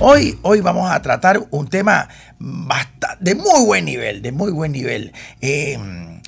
Hoy, hoy vamos a tratar un tema de muy buen nivel, de muy buen nivel. Em,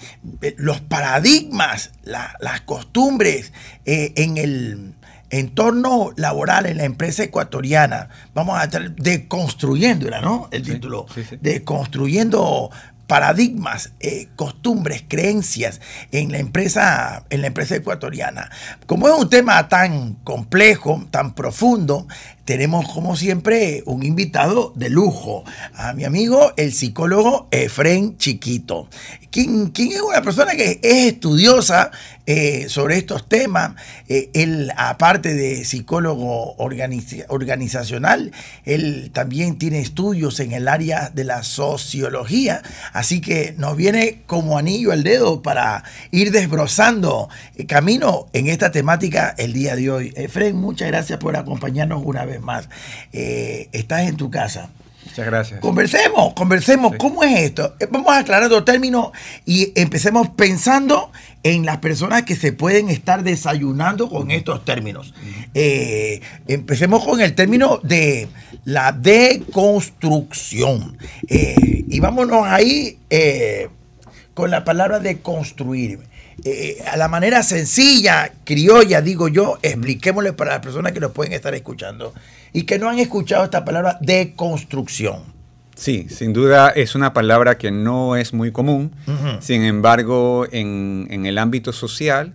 los paradigmas, las costumbres eh, en el entorno laboral en la empresa ecuatoriana. Vamos a estar deconstruyéndola, ¿no? El título. Deconstruyendo paradigmas, eh, costumbres, creencias en la empresa, en la empresa ecuatoriana. Como es un tema tan complejo, tan profundo, tenemos como siempre un invitado de lujo, a mi amigo el psicólogo Efren Chiquito, ¿Quién es una persona que es estudiosa eh, sobre estos temas. Eh, él, aparte de psicólogo organizacional, él también tiene estudios en el área de la sociología, así que nos viene como anillo al dedo para ir desbrozando eh, camino en esta temática el día de hoy. Fred, muchas gracias por acompañarnos una vez más. estás en tu casa. Muchas gracias. Conversemos, conversemos. ¿Cómo es esto? Eh, vamos a aclarar los términos y empecemos pensando en las personas que se pueden estar desayunando con estos términos. Eh, empecemos con el término de la deconstrucción. Eh, y vámonos ahí con la palabra de construir. Eh, eh, a la manera sencilla, criolla, digo yo, expliquémosle para las personas que nos pueden estar escuchando y que no han escuchado esta palabra de construcción Sí, sin duda es una palabra que no es muy común, sin embargo en, el ámbito social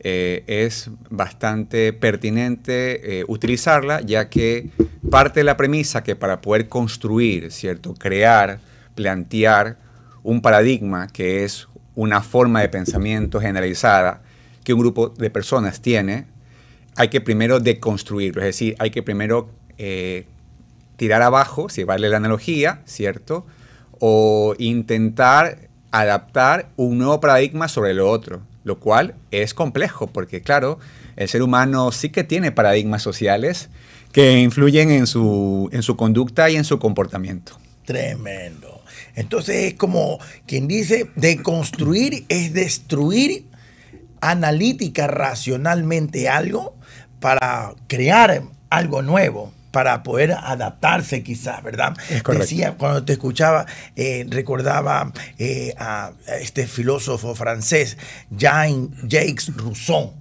eh, es bastante pertinente utilizarla, ya que parte de la premisa que para poder construir, ¿cierto? crear, plantear un paradigma que es una forma de pensamiento generalizada que un grupo de personas tiene, hay que primero deconstruirlo, es decir, hay que primero eh, tirar abajo, si vale la analogía, ¿cierto? O intentar adaptar un nuevo paradigma sobre lo otro, lo cual es complejo, porque claro, el ser humano sí que tiene paradigmas sociales que influyen en su, en su conducta y en su comportamiento. Tremendo. Entonces es como quien dice, deconstruir es destruir analítica, racionalmente algo para crear algo nuevo para poder adaptarse quizás, ¿verdad? Decía, cuando te escuchaba, eh, recordaba eh, a este filósofo francés, Jean Jacques Rousseau,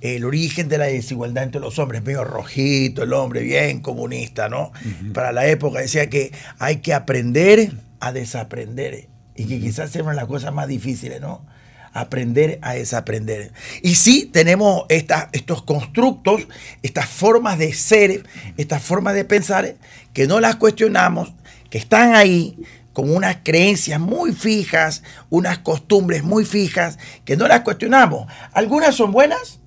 el origen de la desigualdad entre los hombres, medio rojito el hombre, bien comunista, ¿no? Para la época decía que hay que aprender a desaprender y que quizás sean las cosas más difíciles, ¿no? aprender a desaprender. Y sí tenemos estos constructos, estas formas de ser, estas formas de pensar, que no las cuestionamos, que están ahí con unas creencias muy fijas, unas costumbres muy fijas, que no las cuestionamos. Algunas son buenas,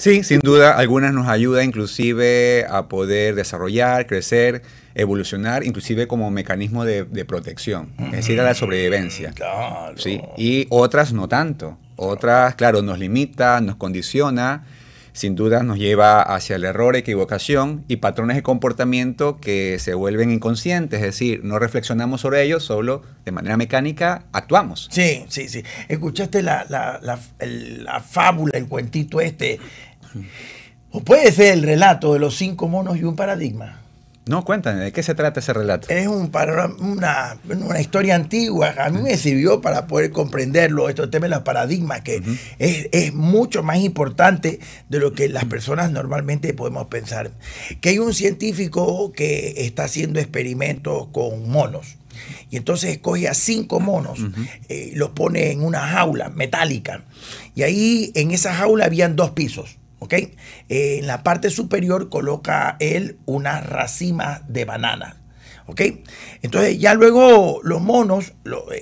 Sí, sin duda, algunas nos ayudan inclusive a poder desarrollar, crecer, evolucionar inclusive como mecanismo de, protección, es decir, a la sobrevivencia. Claro. Y otras no tanto. Otras, claro, nos limita, nos condiciona, sin duda nos lleva hacia el error, equivocación y patrones de comportamiento que se vuelven inconscientes, es decir, no reflexionamos sobre ellos, solo de manera mecánica actuamos. Sí, sí, sí. Escuchaste la, la, la fábula, el cuentito este, o puede ser el relato de los cinco monos y un paradigma. No, cuéntame, ¿de qué se trata ese relato? Es una, historia antigua. A mí me sirvió para poder comprenderlo, estos tema de los paradigmas, que es, mucho más importante de lo que las personas normalmente podemos pensar. Que hay un científico que está haciendo experimentos con monos. Y entonces escoge a cinco monos, eh, los pone en una jaula metálica. Y ahí en esa jaula habían dos pisos. ¿ok? Eh, en la parte superior coloca él una racima de banana. ¿Ok? Entonces ya luego los monos,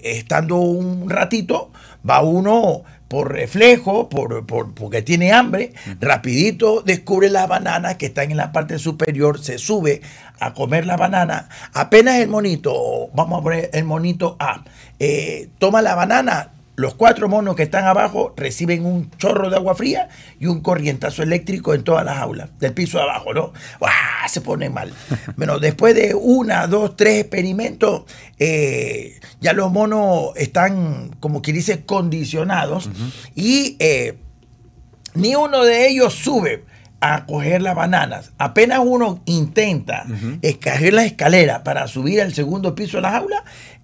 estando un ratito, va uno por reflejo, por, porque tiene hambre, rapidito descubre las bananas que están en la parte superior, se sube a comer la banana Apenas el monito, vamos a ver el monito A, eh, toma la banana, los cuatro monos que están abajo reciben un chorro de agua fría y un corrientazo eléctrico en todas las aulas, del piso de abajo, ¿no? ¡Buah! Se pone mal. Bueno, después de una, dos, tres experimentos, eh, ya los monos están, como que dice, condicionados y eh, ni uno de ellos sube a coger las bananas. Apenas uno intenta uh la escalera para subir al segundo piso de las aulas,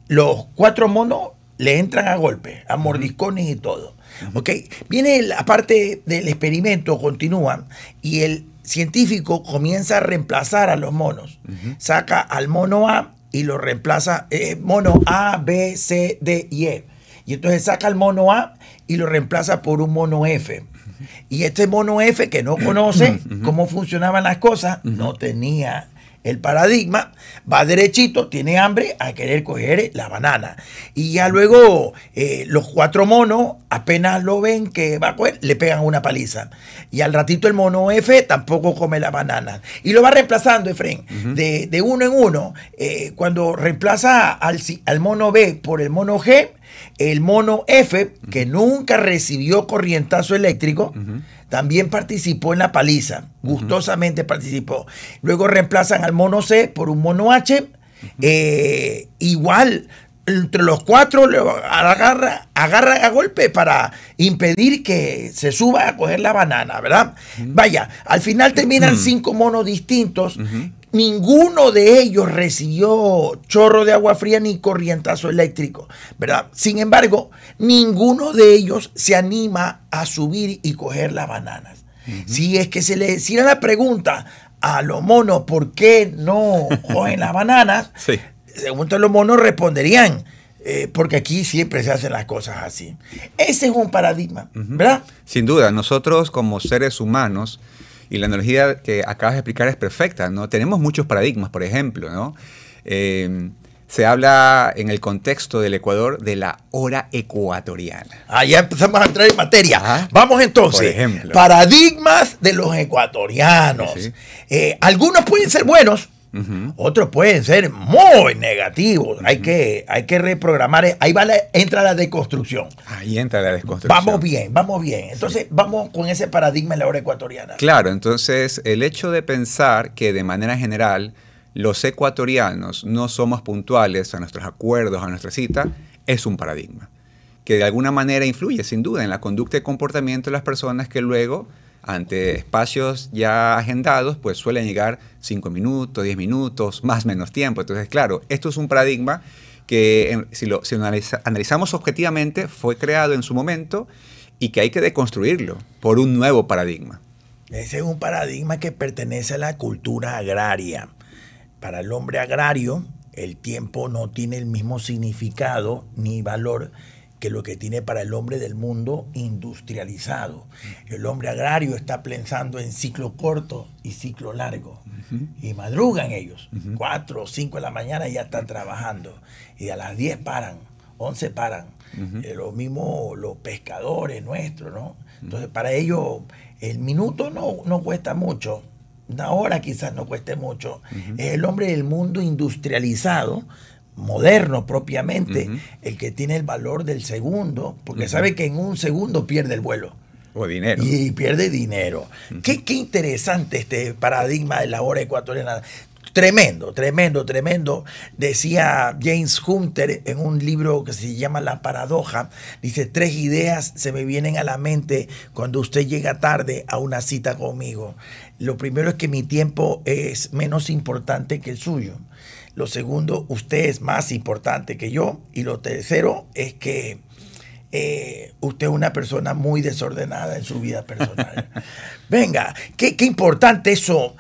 los cuatro monos le entran a golpes, a mordiscones y todo. ¿Ok? Viene la parte del experimento, continúa, y el científico comienza a reemplazar a los monos. Saca al mono A y lo reemplaza, eh, mono A, B, C, D y E. Y entonces saca al mono A y lo reemplaza por un mono F. Y este mono F que no conoce cómo funcionaban las cosas, no tenía el paradigma, va derechito, tiene hambre a querer coger eh, la banana. Y ya luego eh, los cuatro monos apenas lo ven que va a coger, le pegan una paliza. Y al ratito el mono F tampoco come la banana. Y lo va reemplazando, Efren, de, uno en uno. Eh, cuando reemplaza al, al mono B por el mono G, el mono F, que nunca recibió corrientazo eléctrico, también participó en la paliza, gustosamente participó. Luego reemplazan al mono C por un mono H, eh, igual. Entre los cuatro agarra, agarra a golpe para impedir que se suba a coger la banana, ¿verdad? Vaya, al final terminan cinco monos distintos Ninguno de ellos recibió chorro de agua fría ni corrientazo eléctrico, ¿verdad? Sin embargo, ninguno de ellos se anima a subir y coger las bananas. Si es que se le hiciera la pregunta a los monos por qué no cogen las bananas, sí. según los monos responderían, eh, porque aquí siempre se hacen las cosas así. Ese es un paradigma, ¿verdad? Sin duda, nosotros como seres humanos, y la analogía que acabas de explicar es perfecta, ¿no? Tenemos muchos paradigmas, por ejemplo, ¿no? Em, se habla en el contexto del Ecuador de la hora ecuatoriana. Ah, ya empezamos a entrar en materia. Vamos entonces. paradigmas de los ecuatorianos. Eh, algunos pueden ser buenos, otros pueden ser muy negativos. hay, que, hay que reprogramar. Ahí va entra la deconstrucción. Ahí entra la deconstrucción. Vamos bien, vamos bien. Entonces, vamos con ese paradigma en la obra ecuatoriana. Claro, entonces el hecho de pensar que de manera general los ecuatorianos no somos puntuales a nuestros acuerdos, a nuestra cita, es un paradigma que de alguna manera influye sin duda en la conducta y comportamiento de las personas que luego ante espacios ya agendados, pues suelen llegar 5 minutos, 10 minutos, más menos tiempo. Entonces, claro, esto es un paradigma que em, si lo, analizamos objetivamente fue creado en su momento y que hay que deconstruirlo por un nuevo paradigma. Ese es un paradigma que pertenece a la cultura agraria. Para el hombre agrario, el tiempo no tiene el mismo significado ni valor que lo que tiene para el hombre del mundo industrializado. El hombre agrario está pensando en ciclo corto y ciclo largo. Y madrugan ellos, 4 o 5 de la mañana ya están trabajando. Y a las 10 paran, 11 paran. Eh, lo mismo los pescadores nuestros, ¿no? Entonces para ellos el minuto no, no cuesta mucho. Una hora quizás no cueste mucho. Es el hombre del mundo industrializado moderno propiamente, el que tiene el valor del segundo, porque sabe que en un segundo pierde el vuelo. O dinero. Y, pierde dinero. qué, qué, interesante este paradigma de la hora ecuatoriana. Tremendo, tremendo, tremendo. Decía James Hunter en un libro que se llama La paradoja. Dice, tres ideas se me vienen a la mente cuando usted llega tarde a una cita conmigo. Lo primero es que mi tiempo es menos importante que el suyo. Lo segundo, usted es más importante que yo. Y lo tercero es que eh, usted es una persona muy desordenada en su vida personal. Venga, qué, importante eso.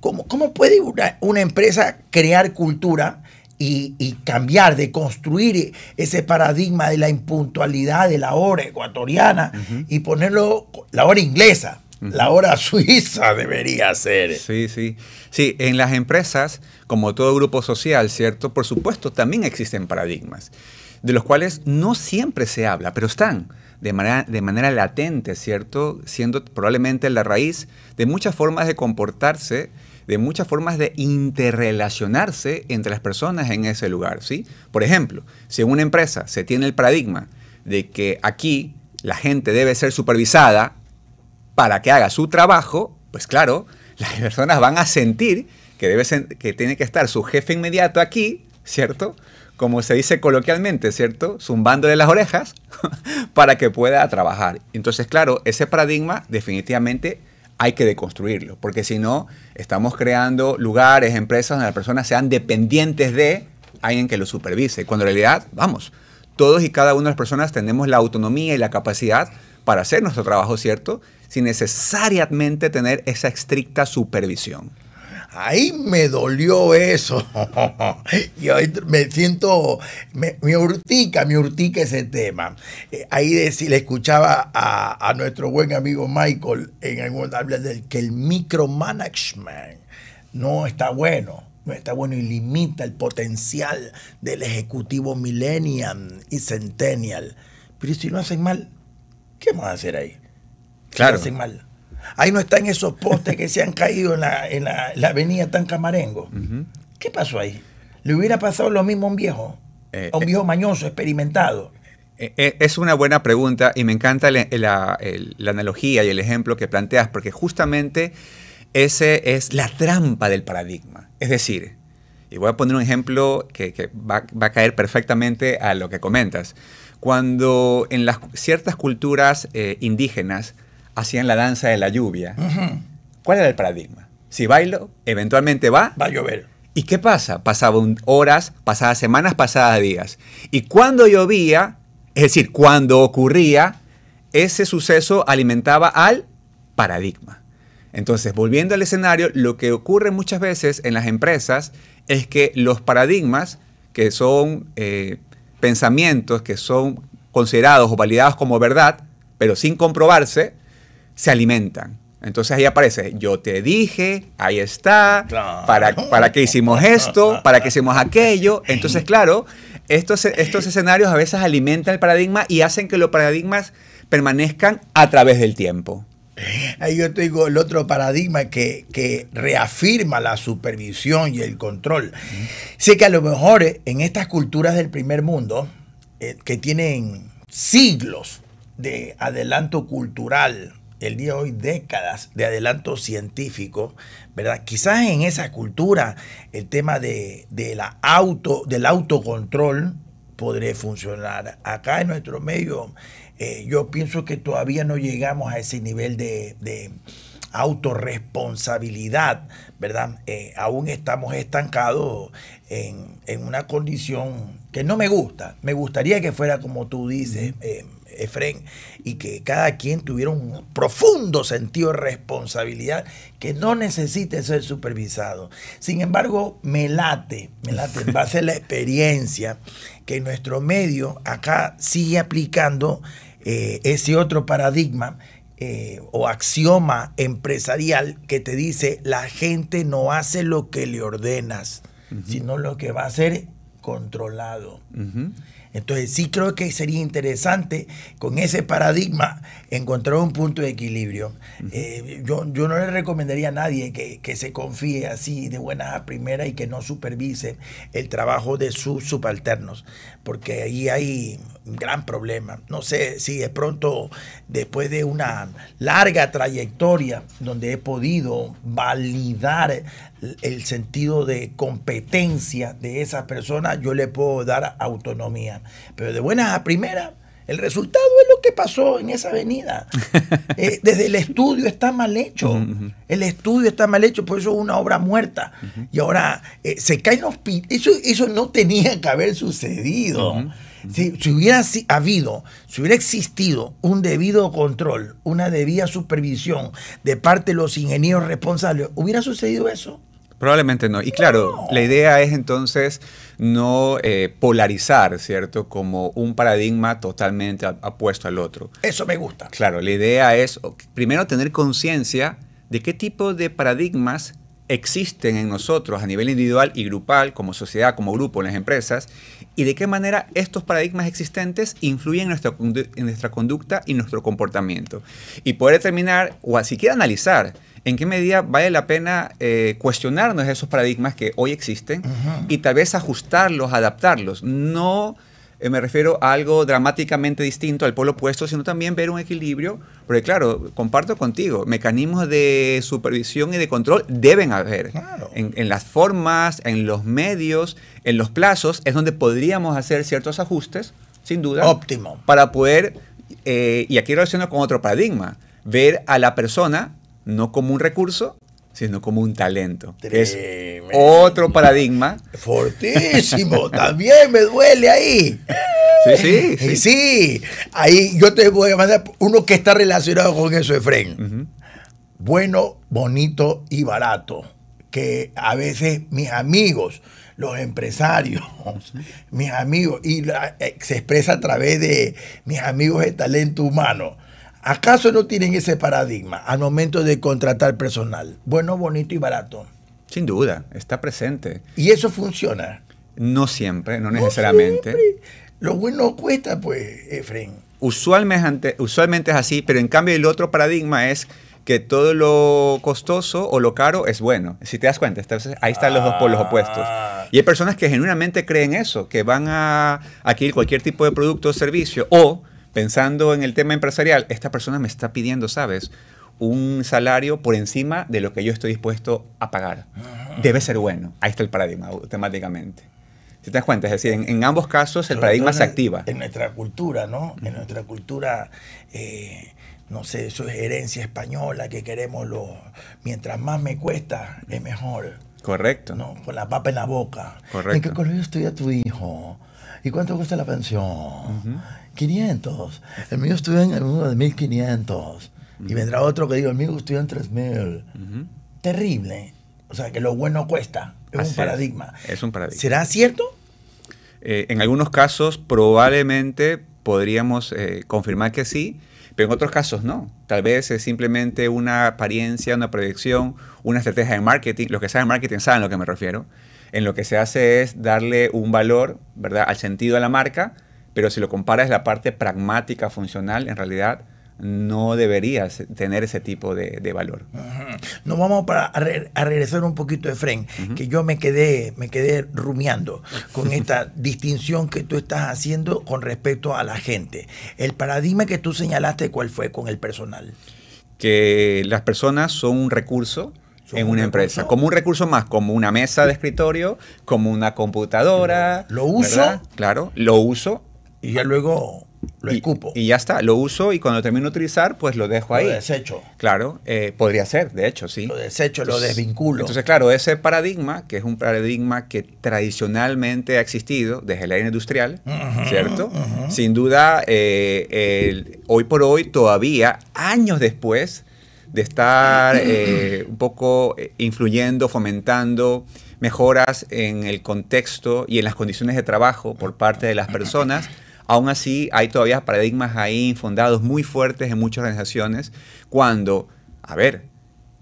cómo, ¿Cómo puede una, empresa crear cultura? Y, cambiar, de construir ese paradigma de la impuntualidad de la hora ecuatoriana y ponerlo la hora inglesa. La hora suiza debería ser. Sí, sí. Sí, en las empresas, como todo grupo social, ¿cierto? Por supuesto, también existen paradigmas, de los cuales no siempre se habla, pero están de manera, de manera latente, ¿cierto? Siendo probablemente la raíz de muchas formas de comportarse, de muchas formas de interrelacionarse entre las personas en ese lugar, ¿sí? Por ejemplo, si en una empresa se tiene el paradigma de que aquí la gente debe ser supervisada, para que haga su trabajo, pues claro, las personas van a sentir que, debe que tiene que estar su jefe inmediato aquí, ¿cierto? Como se dice coloquialmente, ¿cierto? Zumbándole las orejas para que pueda trabajar. Entonces, claro, ese paradigma definitivamente hay que deconstruirlo, porque si no, estamos creando lugares, empresas donde las personas sean dependientes de alguien que los supervise, cuando en realidad, vamos, todos y cada una de las personas tenemos la autonomía y la capacidad para hacer nuestro trabajo, ¿cierto? sin necesariamente tener esa estricta supervisión. Ahí me dolió eso. y hoy me siento, me, urtica, me urtica ese tema. Eh, ahí si le escuchaba a, nuestro buen amigo Michael en algún hablar del que el micromanagement no está bueno. No está bueno y limita el potencial del ejecutivo millennial y centennial. Pero si no hacen mal, ¿qué vamos a hacer ahí? claro. Ahí no están esos postes que se han caído en la, avenida tan camarengo ¿Qué pasó ahí? ¿Le hubiera pasado lo mismo a un viejo? Eh, a un eh, viejo mañoso, experimentado. Eh, es una buena pregunta y me encanta la, analogía y el ejemplo que planteas, porque justamente ese es la trampa del paradigma. Es decir, y voy a poner un ejemplo que, va, a caer perfectamente a lo que comentas. Cuando en las ciertas culturas indígenas hacían la danza de la lluvia. ¿Cuál era el paradigma? Si bailo, eventualmente va. Va a llover. ¿Y qué pasa? Pasaban horas, pasadas semanas, pasadas días. Y cuando llovía, es decir, cuando ocurría, ese suceso alimentaba al paradigma. Entonces, volviendo al escenario, lo que ocurre muchas veces en las empresas es que los paradigmas, que son eh, pensamientos que son considerados o validados como verdad, pero sin comprobarse, se alimentan. Entonces ahí aparece, yo te dije, ahí está, para, para qué hicimos esto, para qué hicimos aquello. Entonces, claro, estos, estos escenarios a veces alimentan el paradigma y hacen que los paradigmas permanezcan a través del tiempo. Ahí yo te digo el otro paradigma que, reafirma la supervisión y el control. Sé que a lo mejor en estas culturas del primer mundo, eh, que tienen siglos de adelanto cultural, el día de hoy décadas de adelanto científico, ¿verdad? Quizás en esa cultura el tema de, la auto, del autocontrol podría funcionar. Acá en nuestro medio eh, yo pienso que todavía no llegamos a ese nivel de, de autorresponsabilidad, ¿verdad? Eh, aún estamos estancados en, una condición que no me gusta. Me gustaría que fuera como tú dices. Efren, y que cada quien tuviera un profundo sentido de responsabilidad que no necesite ser supervisado. Sin embargo, me late, me late en base a la experiencia que nuestro medio acá sigue aplicando eh, ese otro paradigma eh, o axioma empresarial que te dice la gente no hace lo que le ordenas, sino lo que va a hacer controlado. Entonces sí creo que sería interesante con ese paradigma encontrar un punto de equilibrio. Eh, yo, no le recomendaría a nadie que, que, se confíe así de buena a primera y que no supervise el trabajo de sus subalternos, porque ahí hay un gran problema. No sé si de pronto, después de una larga trayectoria donde he podido validar el sentido de competencia de esa persona, yo le puedo dar autonomía. Pero de buenas a primeras, el resultado es lo que pasó en esa avenida. Eh, desde el estudio está mal hecho. El estudio está mal hecho, por eso es una obra muerta. Y ahora eh, se caen los eso, eso no tenía que haber sucedido. si, hubiera habido, si hubiera existido un debido control, una debida supervisión de parte de los ingenieros responsables, ¿hubiera sucedido eso? Probablemente no. Y claro, la idea es entonces no eh, polarizar, ¿cierto? Como un paradigma totalmente apuesto al otro. Eso me gusta. Claro, la idea es primero tener conciencia de qué tipo de paradigmas existen en nosotros a nivel individual y grupal, como sociedad, como grupo, en las empresas, y de qué manera estos paradigmas existentes influyen en nuestra, en nuestra conducta y nuestro comportamiento. Y poder determinar o siquiera analizar en qué medida vale la pena eh, cuestionarnos esos paradigmas que hoy existen y tal vez ajustarlos, adaptarlos. No eh, me refiero a algo dramáticamente distinto al polo opuesto, sino también ver un equilibrio, porque claro, comparto contigo, mecanismos de supervisión y de control deben haber. En, las formas, en los medios, en los plazos, es donde podríamos hacer ciertos ajustes, sin duda. Óptimo. Para poder, eh, y aquí relaciono con otro paradigma, ver a la persona no como un recurso, sino como un talento. Es otro paradigma. Fortísimo, también me duele ahí. Sí, sí, sí. Sí, ahí yo te voy a mandar uno que está relacionado con eso, de Bueno, bonito y barato. Que a veces mis amigos, los empresarios, mis amigos, y eh, se expresa a través de mis amigos de talento humano ¿Acaso no tienen ese paradigma al momento de contratar personal? Bueno, bonito y barato. Sin duda, está presente. ¿Y eso funciona? No siempre, no, necesariamente. Lo bueno cuesta, pues, Efren. Usualmente, usualmente es así, pero en cambio el otro paradigma es que todo lo costoso o lo caro es bueno. Si te das cuenta, ahí están los dos polos opuestos. Ah. Y hay personas que genuinamente creen eso, que van a adquirir cualquier tipo de producto o servicio o pensando en el tema empresarial, esta persona me está pidiendo, ¿sabes? un salario por encima de lo que yo estoy dispuesto a pagar. Debe ser bueno. Ahí está el paradigma, automáticamente. Si te das cuenta, es decir, en, ambos casos el paradigma se activa. En nuestra cultura, ¿no? En nuestra cultura, eh, no sé, eso es herencia española que queremos lo. Mientras más me cuesta, es mejor. Correcto. No, con la papa en la boca. Correcto. ¿En qué colegio estudia tu hijo? ¿Y cuánto cuesta la pensión? 500. El mío estudia en uno de 1500. Y vendrá otro que diga, el mío estudia en 3000. Terrible. O sea, que lo bueno cuesta. Es un paradigma. Es. un paradigma. ¿Será cierto? Eh, en algunos casos, probablemente podríamos eh, confirmar que sí pero en otros casos no. Tal vez es simplemente una apariencia, una proyección, una estrategia de marketing. Los que saben marketing saben a lo que me refiero. En lo que se hace es darle un valor, ¿verdad?, al sentido de la marca, pero si lo comparas la parte pragmática, funcional, en realidad no deberías tener ese tipo de, valor. No Nos vamos a, regresar un poquito, de fren que yo me quedé, me quedé rumiando con esta distinción que tú estás haciendo con respecto a la gente. El paradigma que tú señalaste, ¿cuál fue con el personal? Que las personas son un recurso en una empresa, como un recurso más, como una mesa de escritorio, como una computadora. Lo uso. Claro, lo uso. Y ya luego lo y, escupo. Y ya está, lo uso y cuando termino de utilizar, pues lo dejo ahí. Lo desecho. Claro, eh, podría ser, de hecho, sí. Lo desecho, lo desvinculo. Entonces, claro, ese paradigma, que es un paradigma que tradicionalmente ha existido desde la era industrial, ¿cierto? Sin duda, eh, hoy por hoy, todavía, años después de estar eh, un poco influyendo, fomentando mejoras en el contexto y en las condiciones de trabajo por parte de las personas, Aún así, hay todavía paradigmas ahí fundados muy fuertes en muchas organizaciones cuando, a ver,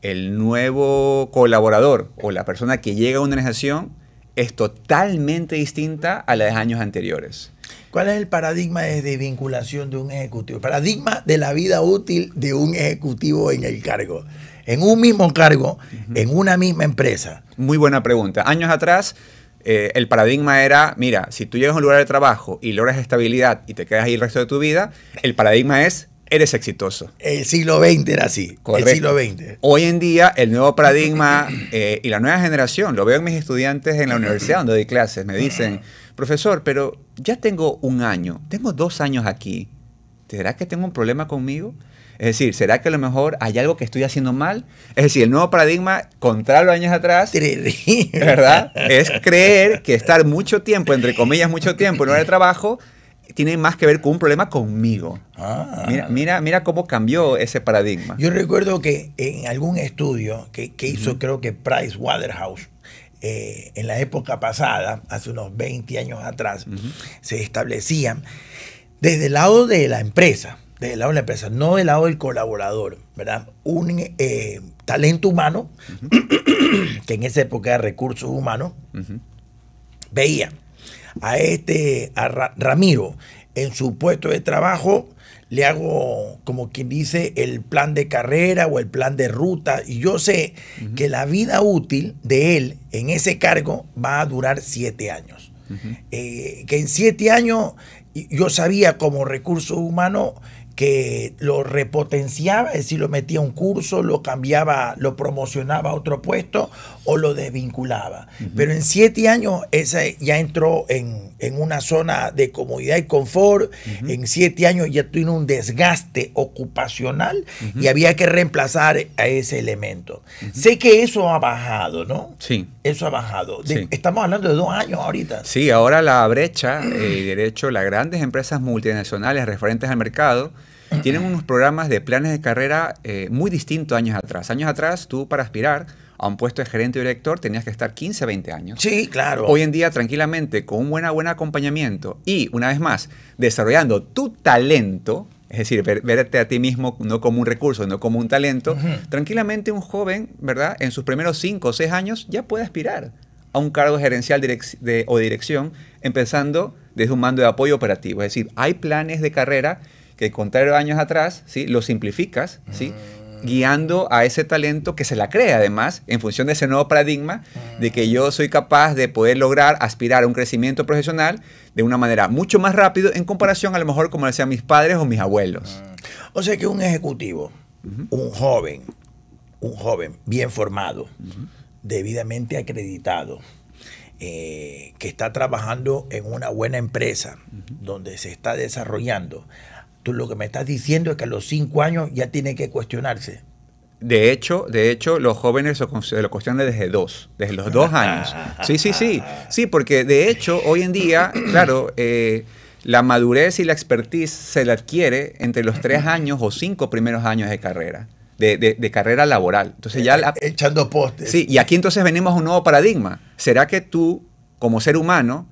el nuevo colaborador o la persona que llega a una organización es totalmente distinta a la de años anteriores. ¿Cuál es el paradigma de vinculación de un ejecutivo? Paradigma de la vida útil de un ejecutivo en el cargo, en un mismo cargo, en una misma empresa. Muy buena pregunta. Años atrás eh, el paradigma era, mira, si tú llegas a un lugar de trabajo y logras estabilidad y te quedas ahí el resto de tu vida, el paradigma es, eres exitoso. El siglo XX era así, el siglo XX. Hoy en día el nuevo paradigma eh, y la nueva generación, lo veo en mis estudiantes en la universidad donde doy clases, me dicen, profesor, pero ya tengo un año, tengo dos años aquí, ¿será que tengo un problema conmigo? Es decir, ¿será que a lo mejor hay algo que estoy haciendo mal? Es decir, el nuevo paradigma, contrario años atrás, ¿verdad? Es creer que estar mucho tiempo, entre comillas, mucho tiempo en hora de trabajo, tiene más que ver con un problema conmigo. Ah. Mira, mira, cómo cambió ese paradigma. Yo recuerdo que en algún estudio que, hizo, creo que Price Waterhouse, eh, en la época pasada, hace unos 20 años atrás, se establecían desde el lado de la empresa del lado de la empresa, no del lado del colaborador, ¿verdad? Un eh, talento humano, que en esa época era recursos humanos, veía a este, a Ramiro, en su puesto de trabajo, le hago como quien dice el plan de carrera o el plan de ruta y yo sé que la vida útil de él en ese cargo va a durar siete años. Eh, que en siete años yo sabía como recurso humano que lo repotenciaba, es decir, lo metía a un curso, lo cambiaba, lo promocionaba a otro puesto o lo desvinculaba. Pero en siete años ya entró en, una zona de comodidad y confort. En siete años ya tuvo un desgaste ocupacional y había que reemplazar a ese elemento. Sé que eso ha bajado, ¿no? Sí. Eso ha bajado. Estamos hablando de dos años ahorita. Sí, ahora la brecha, eh, de hecho, las grandes empresas multinacionales referentes al mercado tienen unos programas de planes de carrera eh, muy distintos años atrás. Años atrás, tú para aspirar a un puesto de gerente o director tenías que estar 15, 20 años. Sí, claro. Hoy en día, tranquilamente, con un buen, acompañamiento y, una vez más, desarrollando tu talento, es decir, verte a ti mismo no como un recurso, no como un talento, tranquilamente un joven, ¿verdad? En sus primeros 5 o 6 años ya puede aspirar a un cargo gerencial de, o dirección, empezando desde un mando de apoyo operativo. Es decir, hay planes de carrera que contrario a años atrás, ¿sí? lo simplificas, ¿sí? Mm guiando a ese talento que se la crea además en función de ese nuevo paradigma de que yo soy capaz de poder lograr aspirar a un crecimiento profesional de una manera mucho más rápido en comparación a lo mejor como lo hacían mis padres o mis abuelos. O sea que un ejecutivo, un joven, un joven bien formado, debidamente acreditado, eh, que está trabajando en una buena empresa donde se está desarrollando, Tú lo que me estás diciendo es que a los cinco años ya tiene que cuestionarse. De hecho, de hecho, los jóvenes se lo cuestionan desde dos, desde los dos años. Sí, sí, sí. Sí, porque de hecho, hoy en día, claro, eh, la madurez y la expertise se la adquiere entre los tres años o cinco primeros años de carrera. De, carrera laboral. Entonces ya eh, eh, echando postes. Sí, y aquí entonces venimos a un nuevo paradigma. ¿Será que tú, como ser humano,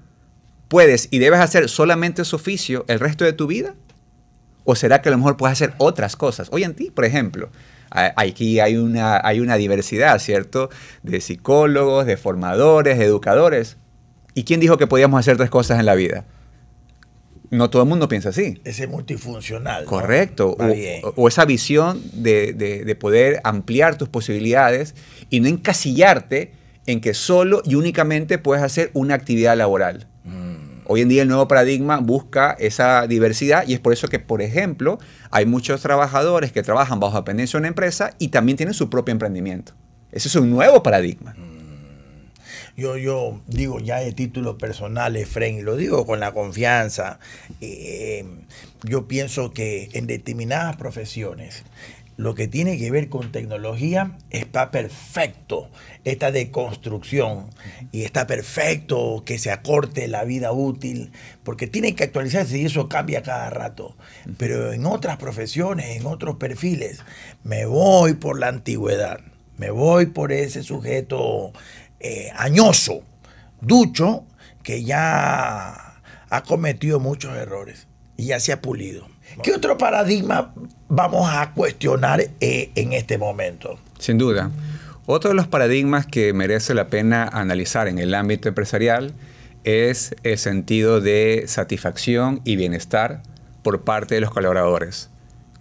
puedes y debes hacer solamente su oficio el resto de tu vida? ¿O será que a lo mejor puedes hacer otras cosas? Hoy en ti, por ejemplo, aquí hay una, hay una diversidad, ¿cierto? De psicólogos, de formadores, educadores. ¿Y quién dijo que podíamos hacer tres cosas en la vida? No todo el mundo piensa así. Ese multifuncional. Correcto. O, esa visión de, de poder ampliar tus posibilidades y no encasillarte en que solo y únicamente puedes hacer una actividad laboral. Hoy en día el nuevo paradigma busca esa diversidad y es por eso que, por ejemplo, hay muchos trabajadores que trabajan bajo dependencia de una empresa y también tienen su propio emprendimiento. Ese es un nuevo paradigma. Mm. Yo, yo digo ya de título personal, Efraín, y lo digo con la confianza. Eh, yo pienso que en determinadas profesiones lo que tiene que ver con tecnología está perfecto, está de construcción y está perfecto que se acorte la vida útil, porque tiene que actualizarse y eso cambia cada rato. Pero en otras profesiones, en otros perfiles, me voy por la antigüedad, me voy por ese sujeto eh, añoso, ducho, que ya ha cometido muchos errores y ya se ha pulido. ¿Qué otro paradigma vamos a cuestionar eh, en este momento? Sin duda. Otro de los paradigmas que merece la pena analizar en el ámbito empresarial es el sentido de satisfacción y bienestar por parte de los colaboradores.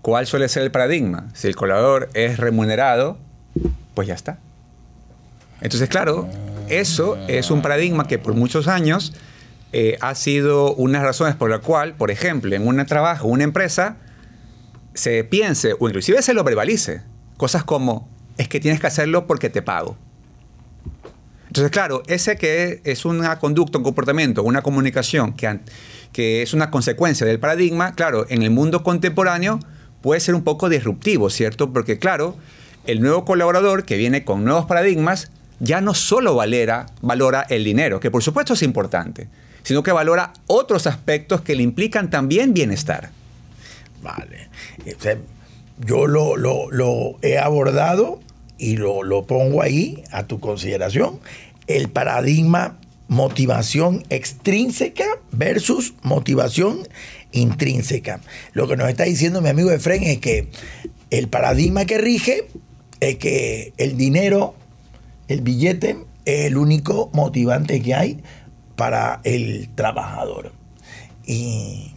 ¿Cuál suele ser el paradigma? Si el colaborador es remunerado, pues ya está. Entonces, claro, eso es un paradigma que por muchos años eh, ha sido unas razones por la cual, por ejemplo, en un trabajo, una empresa, se piense o inclusive se lo verbalice. Cosas como, es que tienes que hacerlo porque te pago. Entonces, claro, ese que es una conducta, un comportamiento, una comunicación que, que es una consecuencia del paradigma, claro, en el mundo contemporáneo puede ser un poco disruptivo, ¿cierto? Porque, claro, el nuevo colaborador que viene con nuevos paradigmas ya no solo valera, valora el dinero, que por supuesto es importante, sino que valora otros aspectos que le implican también bienestar. Vale. Eh, yo lo, he abordado y lo, lo pongo ahí a tu consideración. El paradigma motivación extrínseca versus motivación intrínseca. Lo que nos está diciendo mi amigo Efren es que el paradigma que rige es que el dinero, el billete, es el único motivante que hay para el trabajador. Y,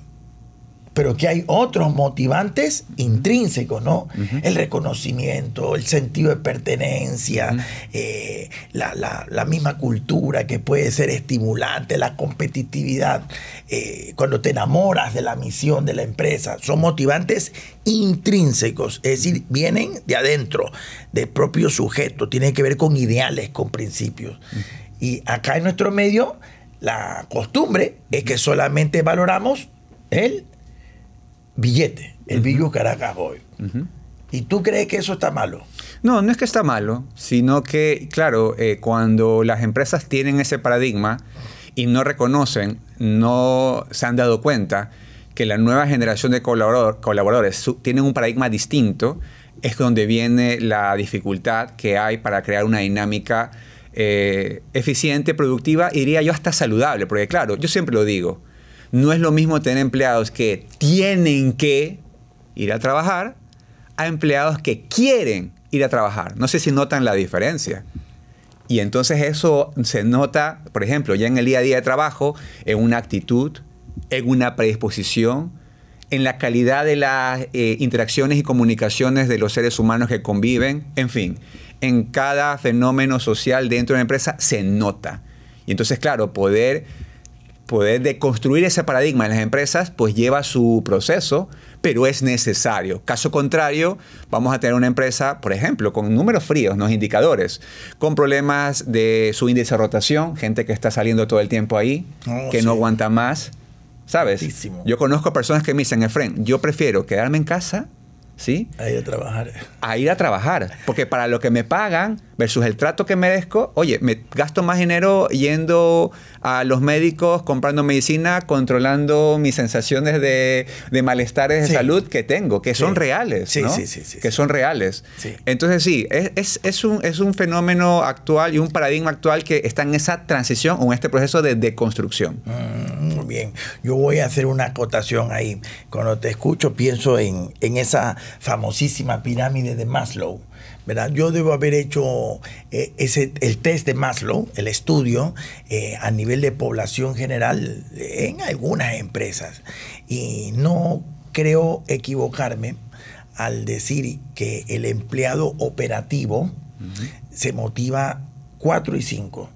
pero que hay otros motivantes intrínsecos, ¿no? El reconocimiento, el sentido de pertenencia, eh, la, misma cultura que puede ser estimulante, la competitividad, eh, cuando te enamoras de la misión de la empresa, son motivantes intrínsecos, es decir, vienen de adentro, del propio sujeto, tienen que ver con ideales, con principios. Y acá en nuestro medio la costumbre es que solamente valoramos el billete, el billo Caracas Boy. ¿Y tú crees que eso está malo? No, no es que está malo, sino que, claro, eh, cuando las empresas tienen ese paradigma y no reconocen, no se han dado cuenta que la nueva generación de colaboradores tienen un paradigma distinto, es donde viene la dificultad que hay para crear una dinámica eh, eficiente, productiva iría diría yo hasta saludable, porque claro, yo siempre lo digo, no es lo mismo tener empleados que tienen que ir a trabajar a empleados que quieren ir a trabajar. No sé si notan la diferencia. Y entonces eso se nota, por ejemplo, ya en el día a día de trabajo, en una actitud, en una predisposición, en la calidad de las eh, interacciones y comunicaciones de los seres humanos que conviven, en fin en cada fenómeno social dentro de una empresa se nota. Y entonces, claro, poder, poder deconstruir ese paradigma en las empresas, pues lleva su proceso, pero es necesario. Caso contrario, vamos a tener una empresa, por ejemplo, con números fríos, los indicadores, con problemas de su índice de rotación, gente que está saliendo todo el tiempo ahí, oh, que no aguanta más. ¿Sabes? Yo conozco personas que me dicen, fren. yo prefiero quedarme en casa ¿sí? A ir a trabajar. A ir a trabajar, porque para lo que me pagan versus el trato que merezco, oye, me gasto más dinero yendo a los médicos, comprando medicina, controlando mis sensaciones de, de malestares de salud que tengo, que son reales. Sí, ¿no? sí, sí, sí, Que son reales. Entonces sí, es, un, es un fenómeno actual y un paradigma actual que está en esa transición o en este proceso de deconstrucción. Mm, muy bien, yo voy a hacer una acotación ahí. Cuando te escucho pienso en, en esa famosísima pirámide de Maslow yo debo haber hecho eh, ese, el test de Maslow, el estudio, eh, a nivel de población general en algunas empresas. Y no creo equivocarme al decir que el empleado operativo se motiva cuatro y cinco.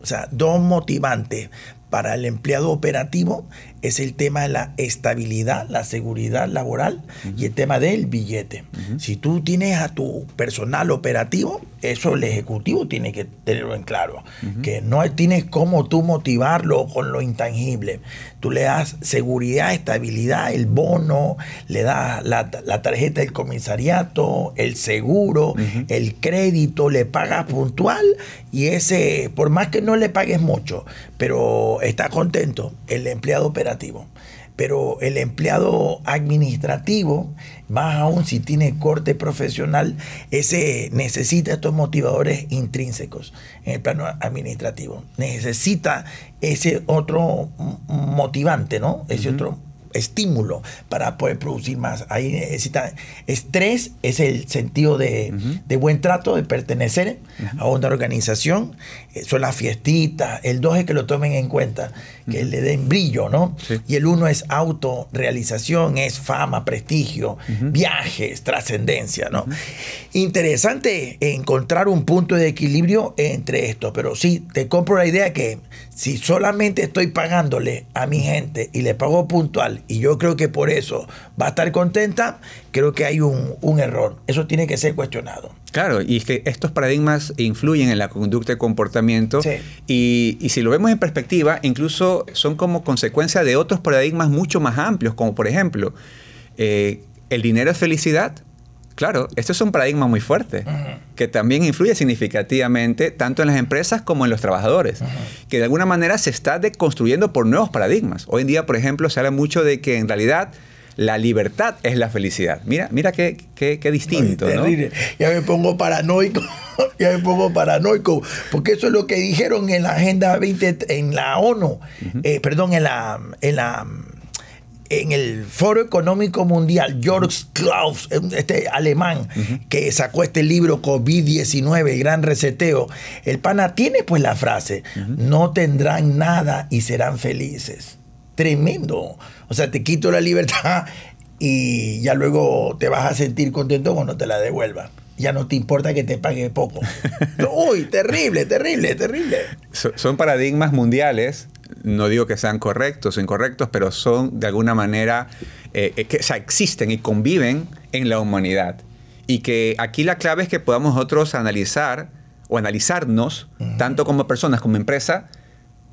O sea, dos motivantes para el empleado operativo es el tema de la estabilidad, la seguridad laboral y el tema del billete. Si tú tienes a tu personal operativo, eso el ejecutivo tiene que tenerlo en claro, que no tienes cómo tú motivarlo con lo intangible. Tú le das seguridad, estabilidad, el bono, le das la, la tarjeta del comisariato, el seguro, el crédito, le pagas puntual y ese, por más que no le pagues mucho, pero está contento, el empleado operativo pero el empleado administrativo, más aún si tiene corte profesional, ese necesita estos motivadores intrínsecos en el plano administrativo. Necesita ese otro motivante, ¿no? Ese otro estímulo para poder producir más. Ahí necesita estrés, es el sentido de, buen trato, de pertenecer a una organización. Eh, son las fiestitas. El dos es que lo tomen en cuenta, que le den brillo, ¿no? Y el uno es autorrealización, es fama, prestigio, viajes, trascendencia, ¿no? Interesante encontrar un punto de equilibrio entre esto, pero sí, te compro la idea que si solamente estoy pagándole a mi gente y le pago puntual y yo creo que por eso va a estar contenta, creo que hay un, error. Eso tiene que ser cuestionado. Claro, y que estos paradigmas influyen en la conducta y comportamiento. Y, si lo vemos en perspectiva, incluso son como consecuencia de otros paradigmas mucho más amplios, como por ejemplo, eh, el dinero es felicidad. Claro, esto es un paradigma muy fuerte, que también influye significativamente tanto en las empresas como en los trabajadores, que de alguna manera se está deconstruyendo por nuevos paradigmas. Hoy en día, por ejemplo, se habla mucho de que en realidad la libertad es la felicidad. Mira, mira qué, qué, distinto. Ya me pongo paranoico, ya me pongo paranoico, porque eso es lo que dijeron en la Agenda 20, en la ONU, eh, perdón, en la... En la en el Foro Económico Mundial, George Klaus, este alemán, que sacó este libro COVID-19, el gran reseteo, el pana tiene pues la frase, no tendrán nada y serán felices. Tremendo. O sea, te quito la libertad y ya luego te vas a sentir contento cuando te la devuelvan ya no te importa que te pague poco. Uy, terrible, terrible, terrible. son paradigmas mundiales no digo que sean correctos o incorrectos, pero son de alguna manera, eh, eh, que, o sea, existen y conviven en la humanidad. Y que aquí la clave es que podamos nosotros analizar o analizarnos, tanto como personas como empresa,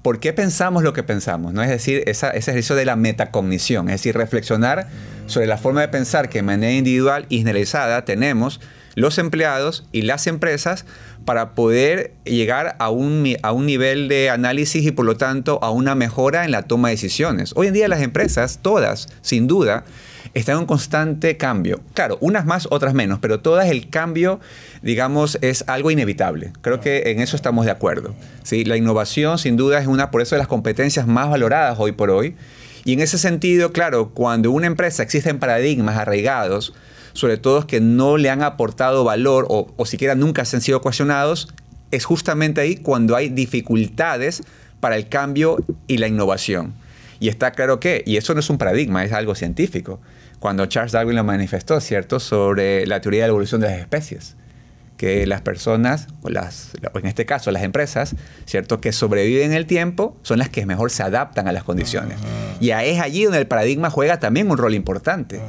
por qué pensamos lo que pensamos, ¿no? Es decir, ese ejercicio de la metacognición, es decir, reflexionar sobre la forma de pensar que de manera individual y generalizada tenemos los empleados y las empresas para poder llegar a un, a un nivel de análisis y por lo tanto a una mejora en la toma de decisiones. Hoy en día las empresas, todas, sin duda, están en constante cambio. Claro, unas más, otras menos, pero todas el cambio, digamos, es algo inevitable. Creo que en eso estamos de acuerdo. ¿sí? La innovación, sin duda, es una, por eso, de las competencias más valoradas hoy por hoy. Y en ese sentido, claro, cuando una empresa en paradigmas arraigados, sobre todo que no le han aportado valor o, siquiera nunca se han sido cuestionados, es justamente ahí cuando hay dificultades para el cambio y la innovación. Y está claro que, y eso no es un paradigma, es algo científico. Cuando Charles Darwin lo manifestó, ¿cierto?, sobre la teoría de la evolución de las especies que las personas, o las, en este caso las empresas, ¿cierto? que sobreviven el tiempo, son las que mejor se adaptan a las condiciones. Y es allí donde el paradigma juega también un rol importante.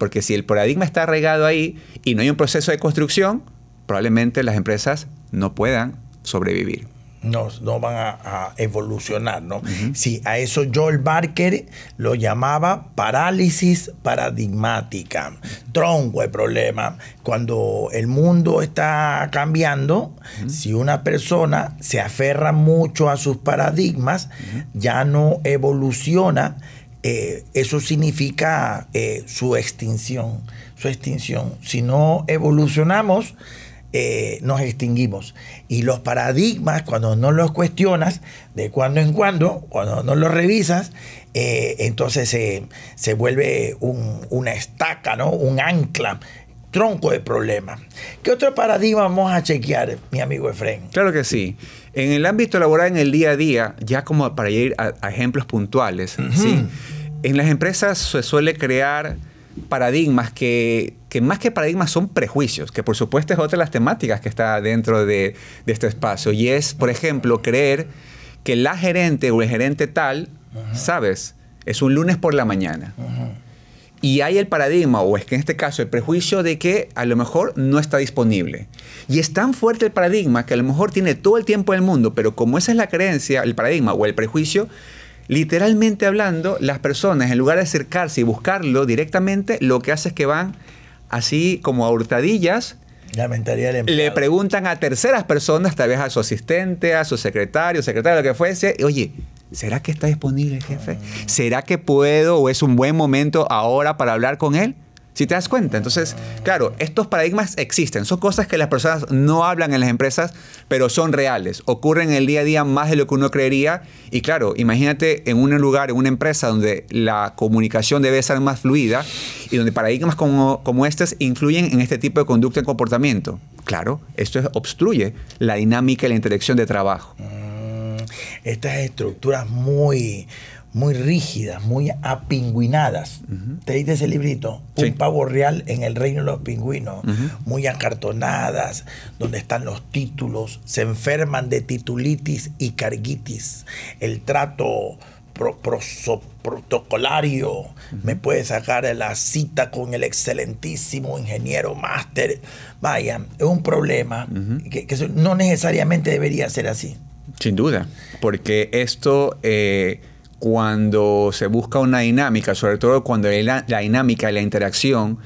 Porque si el paradigma está regado ahí y no hay un proceso de construcción, probablemente las empresas no puedan sobrevivir. No, no van a, evolucionar, ¿no? Sí, a eso Joel Barker lo llamaba parálisis paradigmática, tronco el problema. Cuando el mundo está cambiando, si una persona se aferra mucho a sus paradigmas, ya no evoluciona eh, eso significa eh, su extinción, su extinción. Si no evolucionamos, eh, nos extinguimos. Y los paradigmas, cuando no los cuestionas, de cuando en cuando, cuando no los revisas, entonces se vuelve una estaca, ¿no? un ancla tronco de problema. ¿Qué otro paradigma vamos a chequear, mi amigo Efren? Claro que sí. En el ámbito laboral, en el día a día, ya como para ir a, ejemplos puntuales, ¿sí? en las empresas se suele crear paradigmas que, más que paradigmas son prejuicios, que por supuesto es otra de las temáticas que está dentro de, este espacio. Y es, por ejemplo, creer que la gerente o el gerente tal, ¿sabes? Es un lunes por la mañana. Y hay el paradigma, o es que en este caso el prejuicio de que a lo mejor no está disponible. Y es tan fuerte el paradigma que a lo mejor tiene todo el tiempo del mundo, pero como esa es la creencia, el paradigma o el prejuicio, literalmente hablando, las personas en lugar de acercarse y buscarlo directamente, lo que hace es que van así como a hurtadillas. La Le preguntan a terceras personas, tal vez a su asistente, a su secretario, secretario, lo que fuese, oye, ¿Será que está disponible el jefe? ¿Será que puedo o es un buen momento ahora para hablar con él? Si te das cuenta, entonces, claro, estos paradigmas existen, son cosas que las personas no hablan en las empresas, pero son reales, ocurren en el día a día más de lo que uno creería. Y claro, imagínate en un lugar, en una empresa donde la comunicación debe ser más fluida y donde paradigmas como, como estos influyen en este tipo de conducta y comportamiento. Claro, esto obstruye la dinámica y la interacción de trabajo estas estructuras muy, muy rígidas, muy apingüinadas. Te diste ese librito, un pavo real en el reino de los pingüinos, muy acartonadas, donde están los títulos, se enferman de titulitis y carguitis, el trato protocolario, me puede sacar la cita con el excelentísimo ingeniero máster. Vaya, es un problema que no necesariamente debería ser así. Sin duda, porque esto eh, cuando se busca una dinámica, sobre todo cuando la, dinámica y la interacción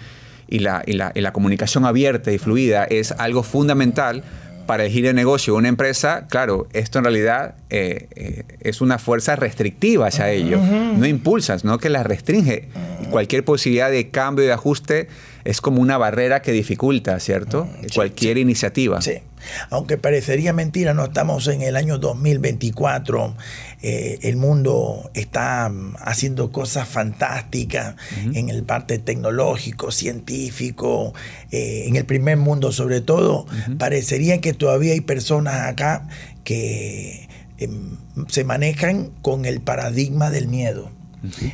y la, comunicación abierta y fluida es algo fundamental para giro el negocio de una empresa, claro, esto en realidad eh, eh, es una fuerza restrictiva hacia ello. No impulsas, no que la restringe. Cualquier posibilidad de cambio y de ajuste es como una barrera que dificulta, ¿cierto? Mm, Cualquier iniciativa. Sí. Aunque parecería mentira, no estamos en el año 2024. Eh, el mundo está mm, haciendo cosas fantásticas en el parte tecnológico, científico, eh, en el primer mundo sobre todo. Parecería que todavía hay personas acá que em, se manejan con el paradigma del miedo.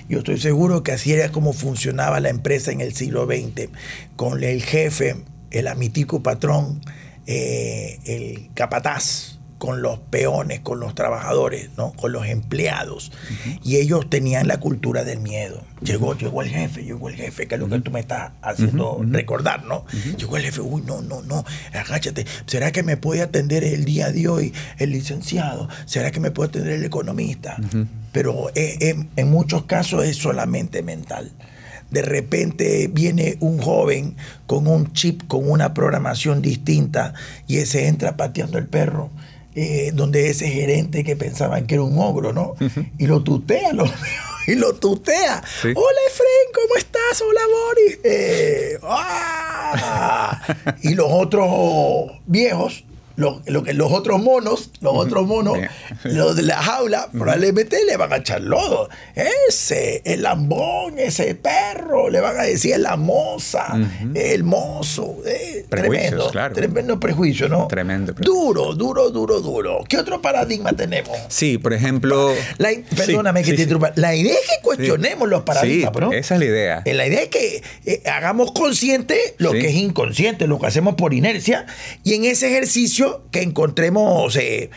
Yo estoy seguro que así era como funcionaba la empresa en el siglo XX, con el jefe, el amitico patrón, eh, el capataz, con los peones, con los trabajadores, ¿no? con los empleados. Y ellos tenían la cultura del miedo. Llegó, llegó el jefe, llegó el jefe, que es lo que tú me estás haciendo recordar, ¿no? Llegó el jefe, uy, no, no, no, agáchate. ¿Será que me puede atender el día de hoy el licenciado? ¿Será que me puede atender el economista? Pero en, eh, eh, en muchos casos es solamente mental de repente viene un joven con un chip, con una programación distinta y ese entra pateando el perro eh, donde ese gerente que pensaba que era un ogro, ¿no? Y lo tutea, lo, y lo tutea. Hola Efren, ¿cómo estás? Hola Boris. Eh, ¡ah! y los otros viejos lo, los otros monos, los otros monos, los de la jaula, probablemente le van a echar lodo. Ese, el lambón, ese perro, le van a decir la moza, el mozo. Eh, tremendo, tremendo prejuicio, ¿no? Tremendo prejuicio. Duro, duro, duro, duro. ¿Qué otro paradigma tenemos? Sí, por ejemplo. perdóname que te interrumpa. La idea es que cuestionemos los paradigmas, ¿no? Esa es la idea. Eh, la idea es que eh, hagamos consciente lo que es inconsciente, lo que hacemos por inercia, y en ese ejercicio que encontremos eh,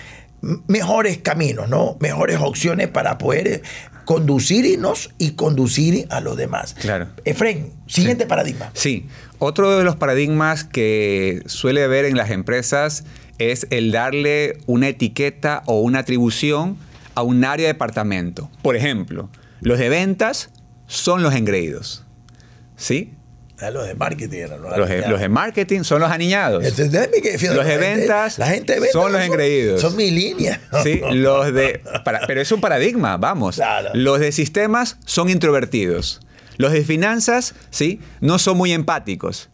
mejores caminos, ¿no? Mejores opciones para poder eh, conducirnos y conducir a los demás. Claro. Efren, siguiente paradigma. Sí. Otro de los paradigmas que suele haber en las empresas es el darle una etiqueta o una atribución a un área de departamento. Por ejemplo, los de ventas son los engreídos. ¿Sí? Ah, los de marketing los, marketing son los aniñados. los de ventas son los engreídos. Son mi línea. los de. pero es un paradigma, vamos. Los de sistemas son introvertidos. Los de finanzas, sí, no son muy empáticos.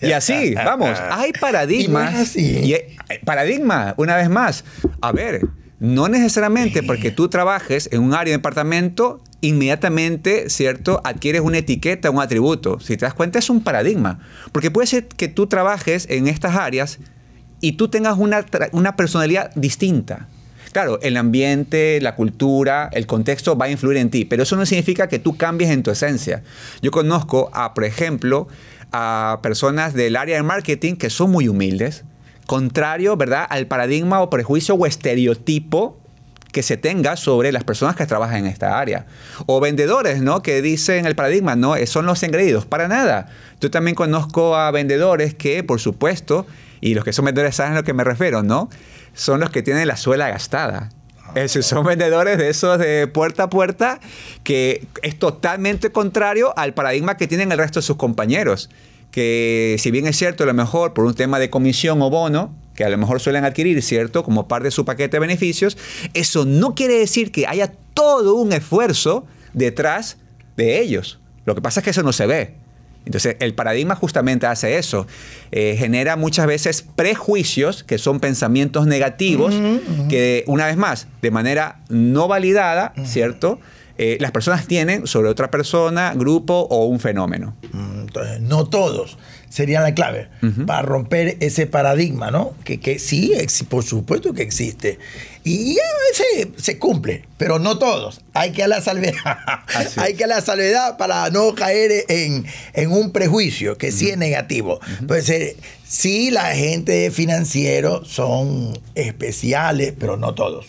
Y así, vamos, hay paradigmas. Eh, paradigma, una vez más. A ver, no necesariamente porque tú trabajes en un área de departamento, inmediatamente, ¿cierto?, adquieres una etiqueta, un atributo. Si te das cuenta, es un paradigma. Porque puede ser que tú trabajes en estas áreas y tú tengas una, personalidad distinta. Claro, el ambiente, la cultura, el contexto va a influir en ti, pero eso no significa que tú cambies en tu esencia. Yo conozco por ejemplo, a personas del área de marketing que son muy humildes, contrario, ¿verdad?, al paradigma o prejuicio o estereotipo que se tenga sobre las personas que trabajan en esta área. O vendedores, ¿no? Que dicen el paradigma, no, son los engreídos. Para nada. Yo también conozco a vendedores que, por supuesto, y los que son vendedores saben a lo que me refiero, ¿no? Son los que tienen la suela gastada. Esos son vendedores de esos de puerta a puerta que es totalmente contrario al paradigma que tienen el resto de sus compañeros que si bien es cierto, a lo mejor por un tema de comisión o bono, que a lo mejor suelen adquirir, ¿cierto? Como parte de su paquete de beneficios, eso no quiere decir que haya todo un esfuerzo detrás de ellos. Lo que pasa es que eso no se ve. Entonces, el paradigma justamente hace eso. Eh, genera muchas veces prejuicios, que son pensamientos negativos, que una vez más, de manera no validada, ¿cierto? Eh, las personas tienen sobre otra persona, grupo o un fenómeno. Mm, entonces, no todos sería la clave para romper ese paradigma, ¿no? Que, sí, por supuesto que existe. Y a veces se cumple, pero no todos. Hay que a la salvedad. Hay que a la salvedad para no caer en, un prejuicio que sí es negativo. Entonces, sí, la gente financiero son especiales, pero no todos.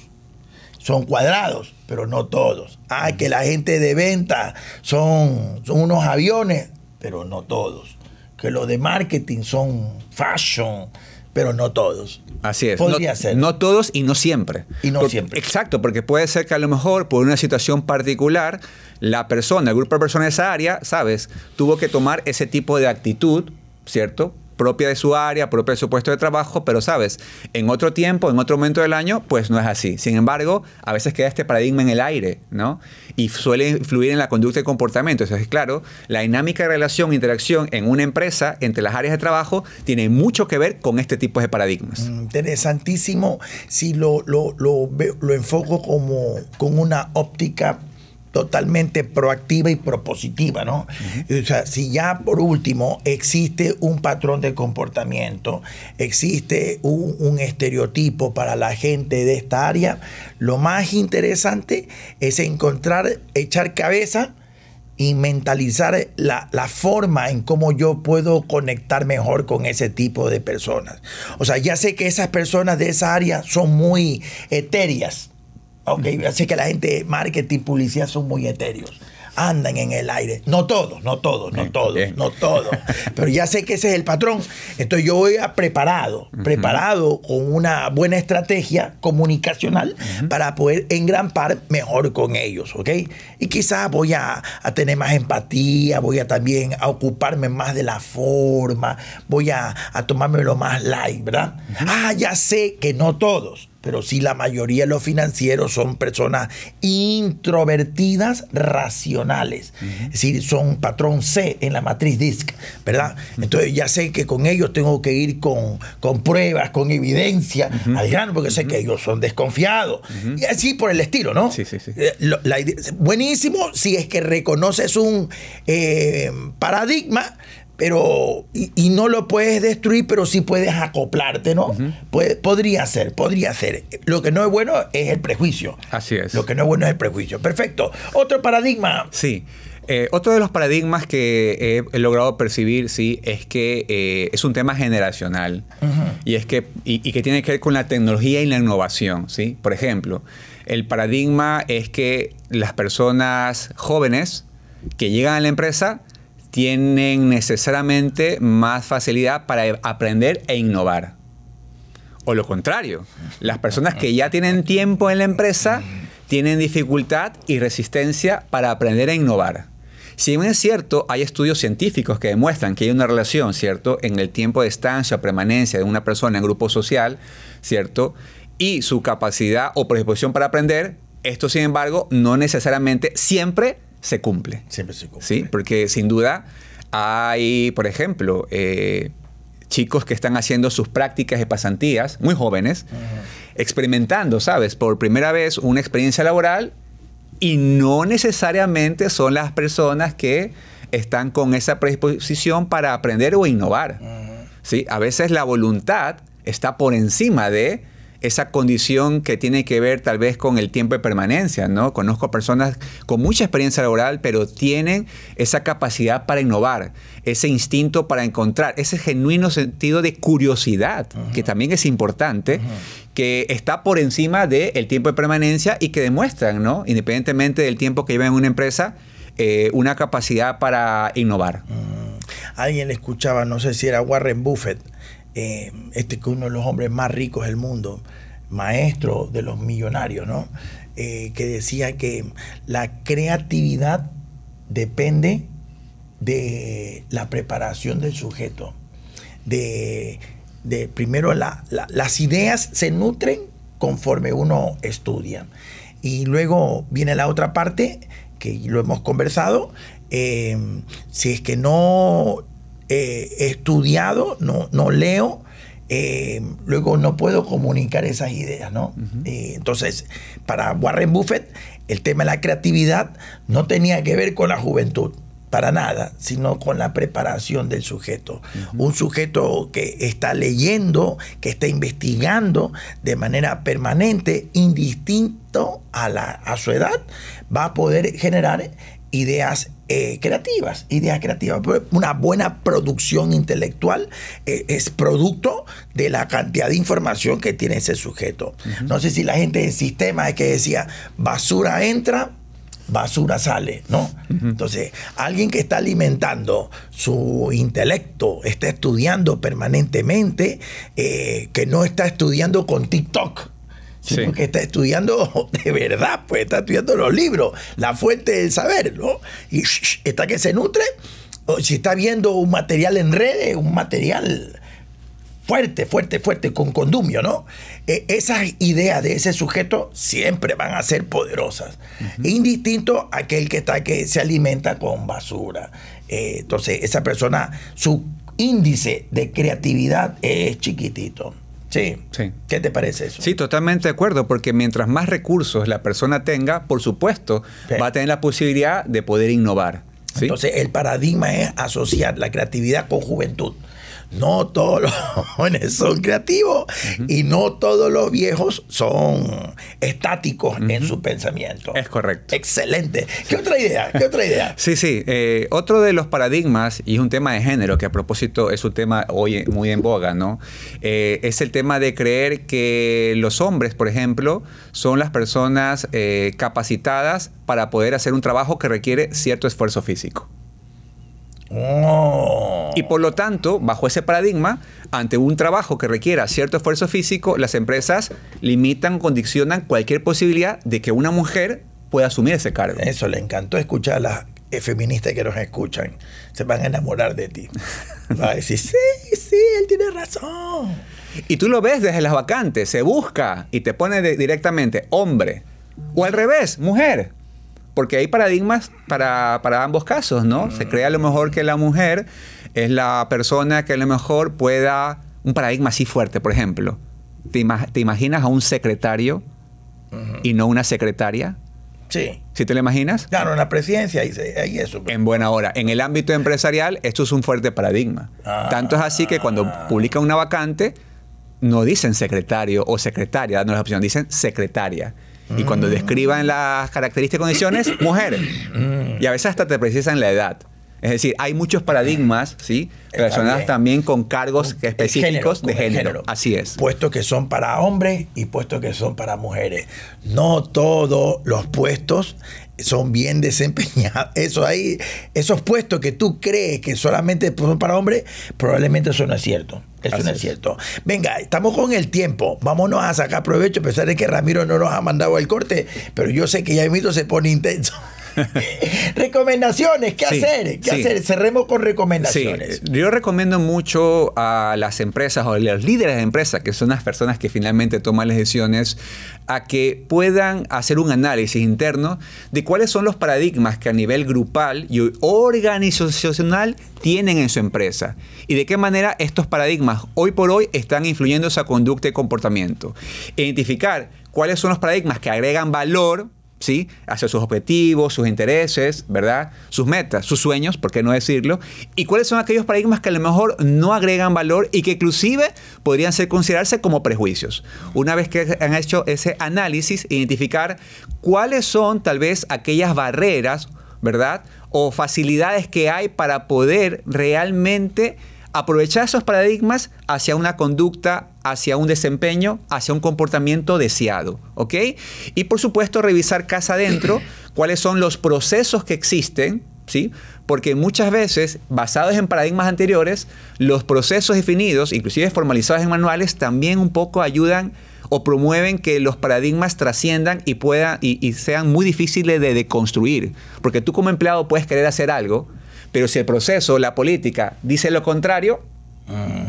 Son cuadrados pero no todos. Ah, que la gente de venta son, unos aviones, pero no todos. Que los de marketing son fashion, pero no todos. Así es. Podría no, ser. No todos y no siempre. Y no siempre. Exacto, porque puede ser que a lo mejor por una situación particular, la persona, el grupo de personas de esa área, ¿sabes? Tuvo que tomar ese tipo de actitud, ¿cierto? propia de su área, propia de su puesto de trabajo, pero sabes, en otro tiempo, en otro momento del año, pues no es así. Sin embargo, a veces queda este paradigma en el aire, ¿no? Y suele influir en la conducta y comportamiento. es claro, la dinámica de relación, e interacción en una empresa entre las áreas de trabajo tiene mucho que ver con este tipo de paradigmas. Mm, interesantísimo. Si lo, lo, lo enfoco como con una óptica totalmente proactiva y propositiva, ¿no? O sea, si ya por último existe un patrón de comportamiento, existe un, estereotipo para la gente de esta área, lo más interesante es encontrar, echar cabeza y mentalizar la, la forma en cómo yo puedo conectar mejor con ese tipo de personas. O sea, ya sé que esas personas de esa área son muy etéreas, así que la gente, de marketing, publicidad son muy etéreos. Andan en el aire. No todos, no todos, no todos, no todos. Pero ya sé que ese es el patrón. Entonces yo voy a preparado, preparado con una buena estrategia comunicacional para poder para poder engrampar mejor con ellos, ¿ok? Y quizás voy a, tener más empatía, voy a también a ocuparme más de la forma, voy a, a tomármelo más light, ¿verdad? Ah, ya sé que no todos pero sí la mayoría de los financieros son personas introvertidas, racionales. Es decir, son patrón C en la matriz DISC, ¿verdad? Entonces ya sé que con ellos tengo que ir con, pruebas, con evidencia porque sé que ellos son desconfiados. Y así por el estilo, ¿no? Sí, sí, sí. Eh, buenísimo si es que reconoces un eh, paradigma pero y, no lo puedes destruir, pero sí puedes acoplarte, ¿no? Pues, podría ser, podría ser. Lo que no es bueno es el prejuicio. Así es. Lo que no es bueno es el prejuicio. Perfecto. Otro paradigma. Sí. Eh, otro de los paradigmas que he logrado percibir, sí, es que eh, es un tema generacional y, es que, y que tiene que ver con la tecnología y la innovación, ¿sí? Por ejemplo, el paradigma es que las personas jóvenes que llegan a la empresa tienen necesariamente más facilidad para aprender e innovar. O lo contrario, las personas que ya tienen tiempo en la empresa tienen dificultad y resistencia para aprender e innovar. Si bien es cierto, hay estudios científicos que demuestran que hay una relación, ¿cierto?, en el tiempo de estancia o permanencia de una persona en grupo social, ¿cierto?, y su capacidad o predisposición para aprender, esto sin embargo no necesariamente siempre se cumple. Siempre se cumple. Sí, porque sin duda hay, por ejemplo, eh, chicos que están haciendo sus prácticas de pasantías, muy jóvenes, experimentando, ¿sabes? Por primera vez una experiencia laboral y no necesariamente son las personas que están con esa predisposición para aprender o innovar. A veces la voluntad está por encima de esa condición que tiene que ver tal vez con el tiempo de permanencia, ¿no? Conozco personas con mucha experiencia laboral, pero tienen esa capacidad para innovar, ese instinto para encontrar, ese genuino sentido de curiosidad, que también es importante, que está por encima del el tiempo de permanencia y que demuestran, ¿no? Independientemente del tiempo que llevan en una empresa, eh, una capacidad para innovar. Alguien escuchaba, no sé si era Warren Buffett, Em, este que uno de los hombres más ricos del mundo, maestro de los millonarios, eh, que decía que la creatividad depende de la preparación del sujeto, de, primero las ideas se nutren conforme uno estudia. Y luego viene la otra parte, que lo hemos conversado, em, si es que no eh, estudiado, no, no leo, eh, luego no puedo comunicar esas ideas, ¿no? Eh, entonces, para Warren Buffett, el tema de la creatividad no tenía que ver con la juventud, para nada, sino con la preparación del sujeto. Un sujeto que está leyendo, que está investigando de manera permanente, indistinto a, la, a su edad, va a poder generar ideas eh, creativas, ideas creativas. Una buena producción intelectual eh, es producto de la cantidad de información que tiene ese sujeto. No sé si la gente del sistema es que decía, basura entra, basura sale, ¿no? Entonces, alguien que está alimentando su intelecto, está estudiando permanentemente, eh, que no está estudiando con TikTok, que está estudiando de verdad, pues está estudiando los libros, la fuente del saber, ¿no? Y está que se nutre, o si está viendo un material en redes, un material fuerte, fuerte, fuerte, con condumio, ¿no? E, esas ideas de ese sujeto siempre van a ser poderosas. Indistinto aquel que está que se alimenta con basura. Eh, entonces, esa persona, su índice de creatividad es chiquitito. Sí. sí. ¿Qué te parece eso? Sí, totalmente de acuerdo, porque mientras más recursos la persona tenga, por supuesto, va a tener la posibilidad de poder innovar. Entonces, el paradigma es asociar la creatividad con juventud. No todos los jóvenes son creativos y no todos los viejos son estáticos en su pensamiento. Es correcto. Excelente. ¿Qué otra idea? ¿Qué otra idea? sí, sí. Eh, otro de los paradigmas, y es un tema de género, que a propósito es un tema hoy muy en boga, ¿no? Eh, es el tema de creer que los hombres, por ejemplo, son las personas eh, capacitadas para poder hacer un trabajo que requiere cierto esfuerzo físico. Oh. Y por lo tanto, bajo ese paradigma, ante un trabajo que requiera cierto esfuerzo físico, las empresas limitan, condicionan cualquier posibilidad de que una mujer pueda asumir ese cargo. Eso le encantó escuchar a las feministas que nos escuchan. Se van a enamorar de ti. Va a decir, sí, sí, él tiene razón. Y tú lo ves desde las vacantes, se busca y te pone directamente hombre. O al revés, mujer porque hay paradigmas para, para ambos casos, ¿no? Se cree a lo mejor que la mujer es la persona que a lo mejor pueda, un paradigma así fuerte, por ejemplo, ¿te, imaginas a un secretario y no una secretaria? Sí. ¿Sí te lo imaginas? Claro, en la presidencia y, eso. Pues. En buena hora. En el ámbito empresarial, esto es un fuerte paradigma. Tanto es así que cuando ah. publica una vacante, no dicen secretario o secretaria, no la opción, dicen secretaria. Y cuando mm. describan las características y condiciones, mujer. Mm. Y a veces hasta te precisan la edad. Es decir, hay muchos paradigmas, ¿sí? Relacionados también, con cargos específicos de género, Así es. Puestos que son para hombres y puestos que son para mujeres. No todos los puestos son bien desempeñados. Eso ahí, esos puestos que tú crees que solamente son para hombres, probablemente eso no es cierto. Eso no es, cierto. Venga, estamos con el tiempo. Vámonos a sacar provecho, a pesar de que Ramiro no nos ha mandado el corte, pero yo sé que ya el se pone intenso. recomendaciones, ¿qué hacer? ¿Qué hacer? Cerremos con recomendaciones. Yo recomiendo mucho a las empresas o a los líderes de empresas, que son las personas que finalmente toman las decisiones, a que puedan hacer un análisis interno de cuáles son los paradigmas que a nivel grupal y organizacional tienen en su empresa y de qué manera estos paradigmas hoy por hoy están influyendo esa conducta y comportamiento. Identificar cuáles son los paradigmas que agregan valor Hacia sus objetivos, sus intereses, ¿verdad? Sus metas, sus sueños, ¿por qué no decirlo? Y cuáles son aquellos paradigmas que a lo mejor no agregan valor y que inclusive podrían ser considerarse como prejuicios. Una vez que han hecho ese análisis, identificar cuáles son tal vez aquellas barreras, ¿verdad? O facilidades que hay para poder realmente aprovechar esos paradigmas hacia una conducta, hacia un desempeño, hacia un comportamiento deseado, ¿ok? Y por supuesto revisar casa adentro cuáles son los procesos que existen, ¿sí? Porque muchas veces, basados en paradigmas anteriores, los procesos definidos, inclusive formalizados en manuales, también un poco ayudan o promueven que los paradigmas trasciendan y, puedan, y, sean muy difíciles de deconstruir. Porque tú como empleado puedes querer hacer algo, pero si el proceso, la política, dice lo contrario, ah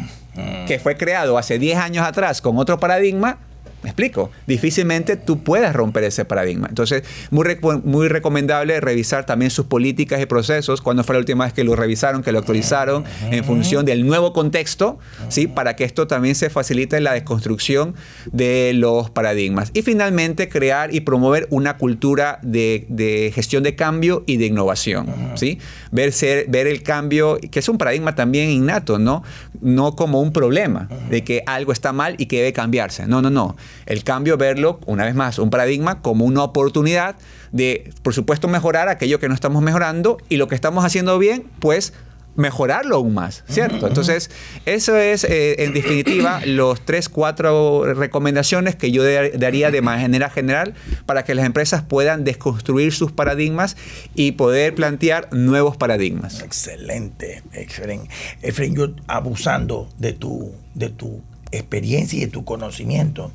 que fue creado hace 10 años atrás con otro paradigma, me explico. Difícilmente tú puedas romper ese paradigma. Entonces, muy, muy recomendable revisar también sus políticas y procesos, cuando fue la última vez que lo revisaron, que lo actualizaron en función del nuevo contexto, ¿sí? para que esto también se facilite la desconstrucción de los paradigmas. Y finalmente, crear y promover una cultura de, gestión de cambio y de innovación. ¿sí? Ver, ver el cambio, que es un paradigma también innato, ¿no? no como un problema de que algo está mal y que debe cambiarse. No, no, no el cambio, verlo, una vez más, un paradigma como una oportunidad de, por supuesto, mejorar aquello que no estamos mejorando y lo que estamos haciendo bien, pues mejorarlo aún más, ¿cierto? Entonces, eso es, eh, en definitiva, los tres, cuatro recomendaciones que yo daría de manera general para que las empresas puedan desconstruir sus paradigmas y poder plantear nuevos paradigmas. Excelente, excelente Efren, yo abusando de tu, de tu experiencia y de tu conocimiento,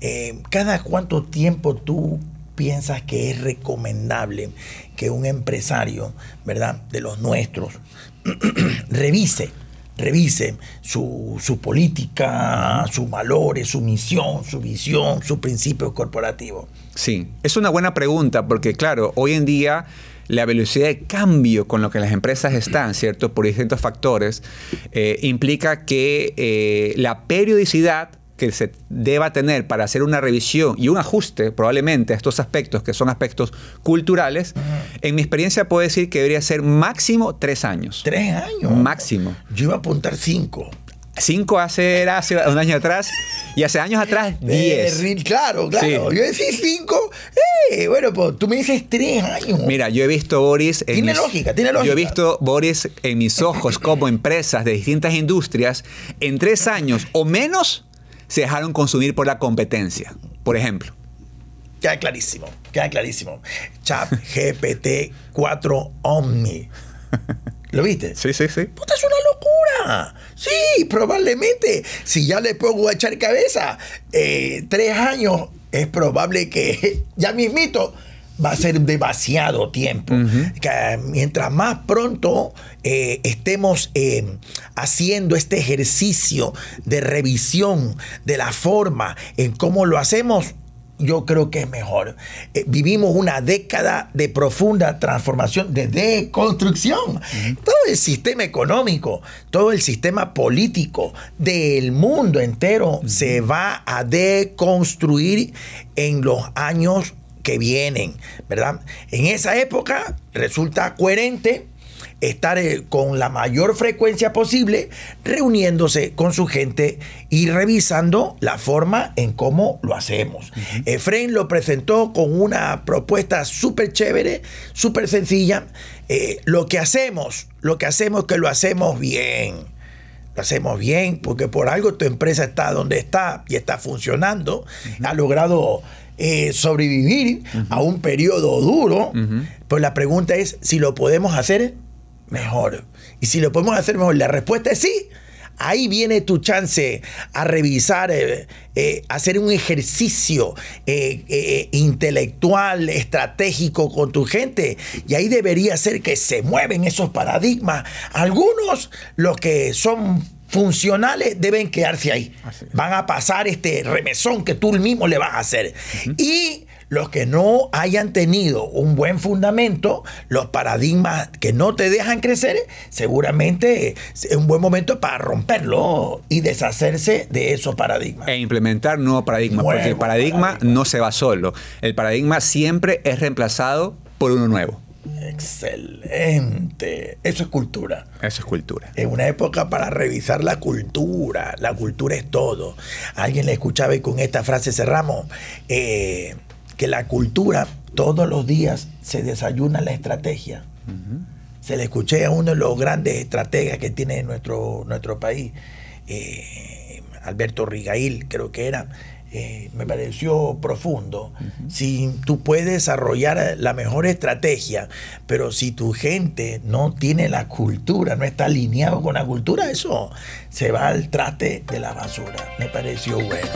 eh, ¿cada cuánto tiempo tú piensas que es recomendable que un empresario, ¿verdad?, de los nuestros, revise revise su, su, política, sus valores, su misión, su visión, sus principios corporativos? Sí, es una buena pregunta porque claro, hoy en día la velocidad de cambio con lo que las empresas están, ¿cierto? Por distintos factores, eh, implica que eh, la periodicidad que se deba tener para hacer una revisión y un ajuste probablemente a estos aspectos que son aspectos culturales, en mi experiencia puedo decir que debería ser máximo tres años. Tres años. Máximo. Yo iba a apuntar cinco. Cinco hace, un año atrás y hace años atrás 10 eh, claro, claro. Yo decía cinco, eh, bueno, pues tú me dices tres años. Mira, yo he visto Boris. En tiene lógica, tiene lógica. Yo he visto Boris en mis ojos como empresas de distintas industrias en tres años o menos se dejaron consumir por la competencia, por ejemplo. Queda clarísimo, queda clarísimo. Chat GPT 4 Omni. ¿Lo viste? Sí, sí, sí. ¡Puta, es una locura! Sí, probablemente. Si ya le pongo a echar cabeza eh, tres años, es probable que ya mismito va a ser demasiado tiempo. Ah, mientras más pronto eh, estemos em, haciendo este ejercicio de revisión de la forma en cómo lo hacemos, yo creo que es mejor. Eh, vivimos una década de profunda transformación, de deconstrucción. Todo el sistema económico, todo el sistema político del mundo entero se va a deconstruir en los años que vienen, ¿verdad? En esa época resulta coherente estar eh, con la mayor frecuencia posible reuniéndose con su gente y revisando la forma en cómo lo hacemos. Efren lo presentó con una propuesta súper chévere, súper sencilla. Eh, lo que hacemos, lo que hacemos es que lo hacemos bien lo hacemos bien, porque por algo tu empresa está donde está y está funcionando, ha logrado eh, sobrevivir a un periodo duro, pues la pregunta es si lo podemos hacer mejor. Y si lo podemos hacer mejor, la respuesta es sí. Ahí viene tu chance a revisar, eh, eh, hacer un ejercicio eh, intelectual, estratégico con tu gente. Y ahí debería ser que se mueven esos paradigmas. Algunos, los que son funcionales, deben quedarse ahí. Van a pasar este remesón que tú mismo le vas a hacer. Y los que no hayan tenido un buen fundamento, los paradigmas que no te dejan crecer, seguramente es un buen momento para romperlo y deshacerse de esos paradigmas. E implementar nuevos paradigmas, porque el paradigma, no se va solo. El paradigma siempre es reemplazado por uno nuevo. Excelente. Eso es cultura. Eso es cultura. Es una época para revisar la cultura. La cultura es todo. Alguien le escuchaba y con esta frase cerramos. Eh, que la cultura todos los días se desayuna la estrategia. Se le escuché a uno de los grandes estrategas que tiene nuestro, nuestro país, eh, Alberto Rigail, creo que era. Eh, me pareció profundo. Si tú puedes desarrollar la mejor estrategia, pero si tu gente no tiene la cultura, no está alineado con la cultura, eso se va al traste de la basura. Me pareció bueno.